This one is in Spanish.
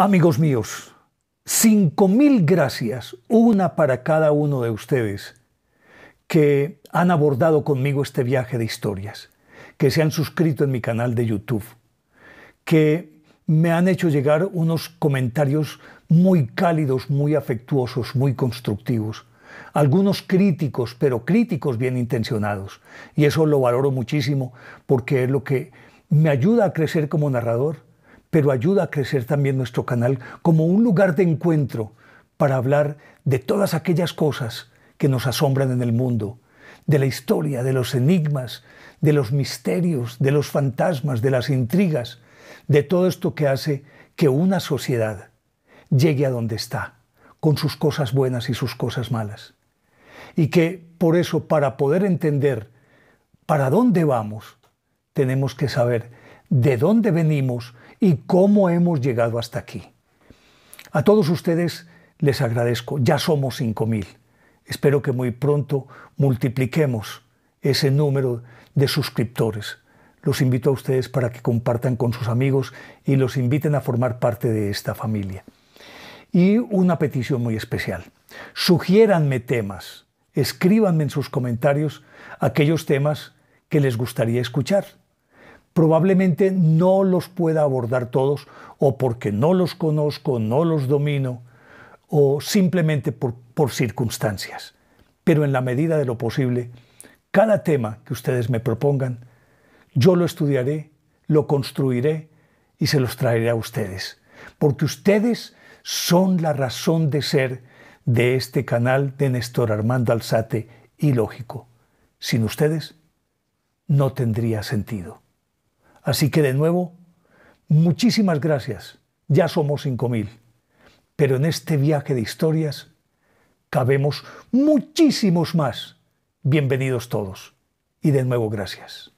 Amigos míos, cinco mil gracias, una para cada uno de ustedes que han abordado conmigo este viaje de historias, que se han suscrito en mi canal de YouTube, que me han hecho llegar unos comentarios muy cálidos, muy afectuosos, muy constructivos, algunos críticos, pero críticos bien intencionados, y eso lo valoro muchísimo porque es lo que me ayuda a crecer como narrador pero ayuda a crecer también nuestro canal como un lugar de encuentro para hablar de todas aquellas cosas que nos asombran en el mundo, de la historia, de los enigmas, de los misterios, de los fantasmas, de las intrigas, de todo esto que hace que una sociedad llegue a donde está, con sus cosas buenas y sus cosas malas. Y que por eso, para poder entender para dónde vamos, tenemos que saber de dónde venimos y cómo hemos llegado hasta aquí. A todos ustedes les agradezco. Ya somos 5.000. Espero que muy pronto multipliquemos ese número de suscriptores. Los invito a ustedes para que compartan con sus amigos y los inviten a formar parte de esta familia. Y una petición muy especial. Sugiéranme temas. Escríbanme en sus comentarios aquellos temas que les gustaría escuchar probablemente no los pueda abordar todos o porque no los conozco, no los domino o simplemente por, circunstancias. Pero en la medida de lo posible, cada tema que ustedes me propongan, yo lo estudiaré, lo construiré y se los traeré a ustedes. Porque ustedes son la razón de ser de este canal de Néstor Armando Alzate y Lógico. Sin ustedes no tendría sentido. Así que de nuevo, muchísimas gracias. Ya somos 5.000. Pero en este viaje de historias cabemos muchísimos más. Bienvenidos todos. Y de nuevo, gracias.